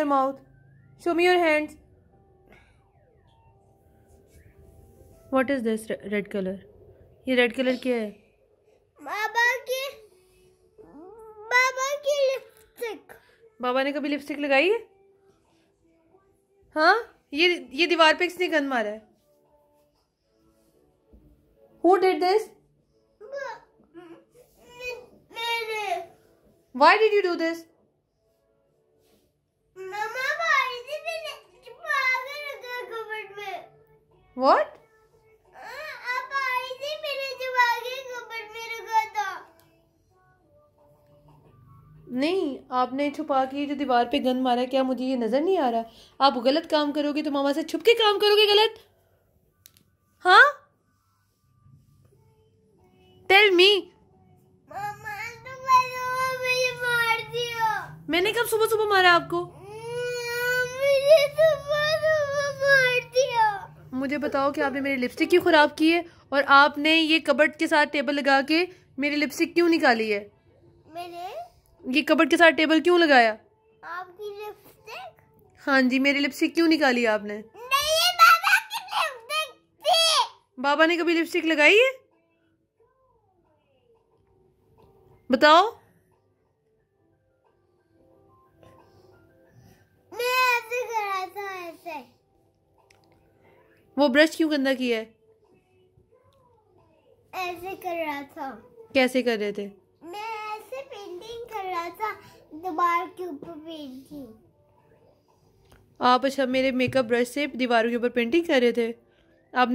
your mouth. Show me your hands. What is this red color? ye red color kya hai baba ki baba ki lipstick baba ne kabhi lipstick lagayi hai ha ye ye दीवार pe kisne gand mara hai Who did this? Why did you do this? What? नहीं आपने छुपा के जो दीवार पे gun मारा क्या मुझे ये नज़र नहीं आ रहा आप गलत काम करोगे तो मामा से छुप के काम करोगे गलत हाँ टेल तो मी तो मैंने कब सुबह सुबह मारा आपको मुझे बताओ कि आपने मेरी लिपस्टिक क्यों ख़राब की है और आपने ये कबट के साथ टेबल लगा के मेरी लिपस्टिक क्यों निकाली है मेरे ये कबट के साथ टेबल क्यों लगाया आपकी लिपस्टिक हाँ जी मेरी लिपस्टिक क्यों निकाली आपने नहीं बाबा की लिपस्टिक थी बाबा ने कभी लिपस्टिक लगाई है बताओ वो ब्रश क्यों गंदा किया है ऐसे कर रहा था कैसे कर रहे थे मैं ऐसे पेंटिंग कर रहा था दीवार के ऊपर पेंटिंग आप अच्छा मेरे मेकअप ब्रश से दीवारों के ऊपर पेंटिंग कर रहे थे आपने